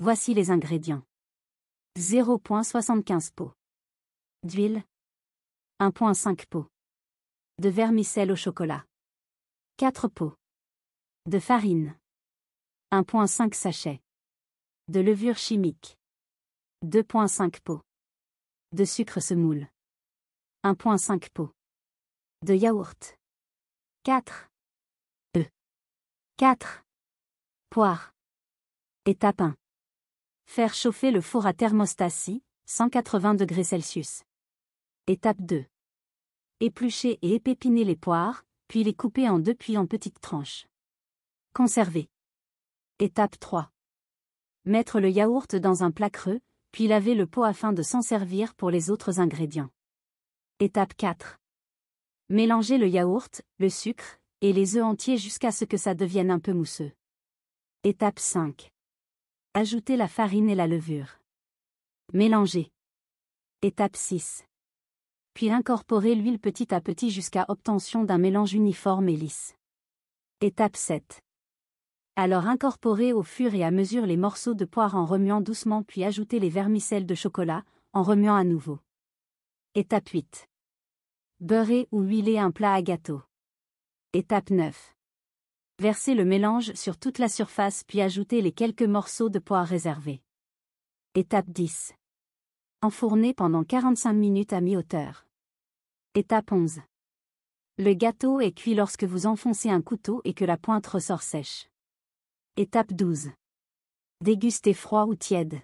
Voici les ingrédients. 0.75 pots. D'huile. 1.5 pots. De vermicelle au chocolat. 4 pots. De farine. 1.5 sachets. De levure chimique. 2.5 pots. De sucre semoule. 1.5 pots. De yaourt. 4. œufs, 4. Poire. Étape 1. Faire chauffer le four à thermostat 180 degrés Celsius. Étape 2. Éplucher et épépiner les poires, puis les couper en deux puis en petites tranches. Conserver. Étape 3. Mettre le yaourt dans un plat creux, puis laver le pot afin de s'en servir pour les autres ingrédients. Étape 4. Mélanger le yaourt, le sucre et les œufs entiers jusqu'à ce que ça devienne un peu mousseux. Étape 5. Ajoutez la farine et la levure. Mélangez. Étape 6. Puis incorporez l'huile petit à petit jusqu'à obtention d'un mélange uniforme et lisse. Étape 7. Alors incorporez au fur et à mesure les morceaux de poire en remuant doucement puis ajoutez les vermicelles de chocolat, en remuant à nouveau. Étape 8. Beurrez ou huilez un plat à gâteau. Étape 9. Versez le mélange sur toute la surface puis ajoutez les quelques morceaux de poire réservés. Étape 10. Enfournez pendant 45 minutes à mi-hauteur. Étape 11. Le gâteau est cuit lorsque vous enfoncez un couteau et que la pointe ressort sèche. Étape 12. Dégustez froid ou tiède.